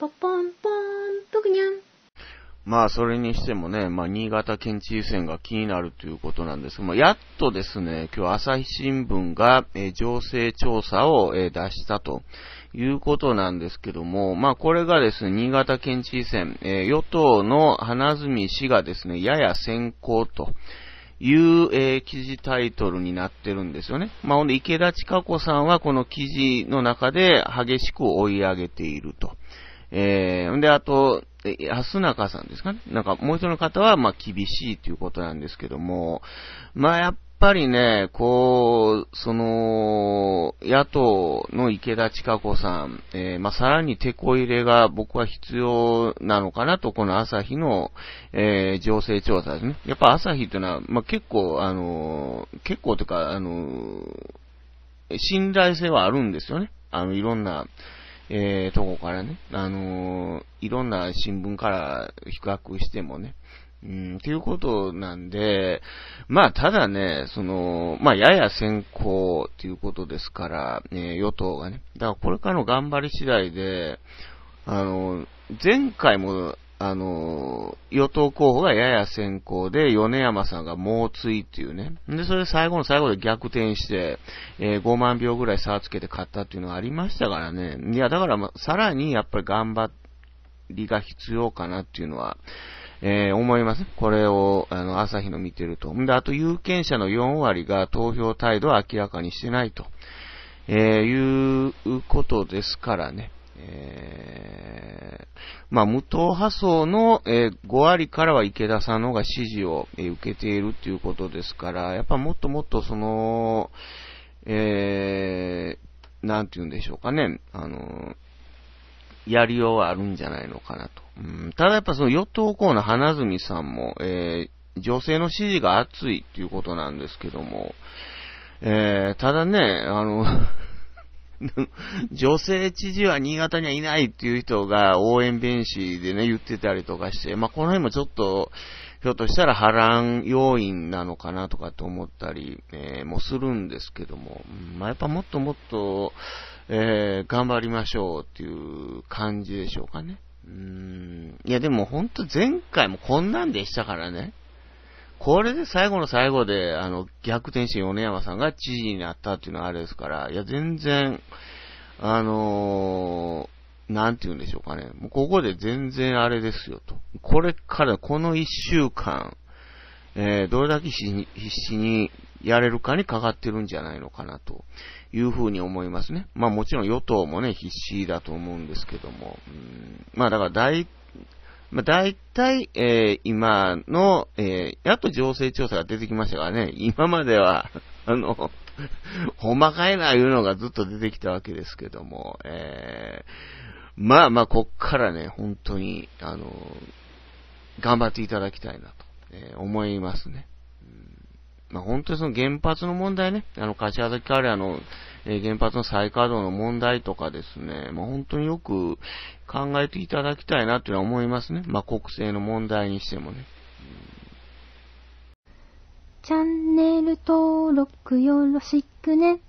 ポポンポン、ぷくにゃん。まあ、それにしてもね、まあ、新潟県知事選が気になるということなんですけまあ、やっとですね、今日朝日新聞が、え情勢調査を、え出したということなんですけども、まあ、これがですね、新潟県知事選、え与党の花住氏がですね、やや先行と。いう、え記事タイトルになってるんですよね。まあ、ほんで、池田千香子さんはこの記事の中で激しく追い上げていると。えー、んで、あと、え、安中さんですかね。なんか、もう一人の方は、まあ、厳しいということなんですけども、まあ、やっぱりね、こう、その、野党の池田千佳子さん、えー、まあ、さらに手こ入れが僕は必要なのかなと、この朝日の、えー、情勢調査ですね。やっぱ朝日というのは、まあ、結構、あのー、結構というか、あの信頼性はあるんですよね。あの、いろんな、えー、とこからね、あのいろんな新聞から比較してもね、うん、っていうことなんで、まあ、ただね、その、まあ、やや先行っていうことですから、ね、与党がね。だから、これからの頑張り次第で、あの、前回もあの、与党候補がやや先行で、米山さんが猛追っていうね。で、それで最後の最後で逆転して、えー、5万票ぐらい差をつけて勝ったっていうのがありましたからね。いや、だから、まあ、さらにやっぱり頑張りが必要かなっていうのは、えー、思います。これを、あの、朝日の見てると。んで、あと有権者の4割が投票態度を明らかにしてないと、えー、いうことですからね。えーまあ、無党派層の、え5割からは池田さんの方が支持を、え受けているということですから、やっぱもっともっとその、えー、なんて言うんでしょうかね、あの、やりようはあるんじゃないのかなと。うん、ただやっぱその与党候の花住さんも、えー、女性の支持が厚いっていうことなんですけども、えー、ただね、あの、女性知事は新潟にはいないっていう人が応援弁士でね、言ってたりとかして、まあ、この辺もちょっと、ひょっとしたら波乱要因なのかなとかと思ったり、えー、もするんですけども、まあ、やっぱもっともっと、えー、頑張りましょうっていう感じでしょうかね。うん。いやでもほんと前回もこんなんでしたからね。これで最後の最後で、あの、逆転して米山さんが知事になったっていうのはあれですから、いや、全然、あのー、なんて言うんでしょうかね。もうここで全然あれですよと。これからこの一週間、えー、どれだけ必死にやれるかにかかってるんじゃないのかなというふうに思いますね。まあもちろん与党もね、必死だと思うんですけども。うん、まあだから大まあ、大体、えー、今の、えー、やっと情勢調査が出てきましたからね、今までは、あの、ほ まかいないうのがずっと出てきたわけですけども、えー、まあまあ、こっからね、本当に、あの、頑張っていただきたいなと、えー、思いますね。うん、まあ、本当にその原発の問題ね、あの、柏崎カレーの、え原発の再稼働の問題とかですね、まあ、本当によく考えていただきたいなというのは思いますね。まあ、国政の問題にしてもね。チャンネル登録よろしくね。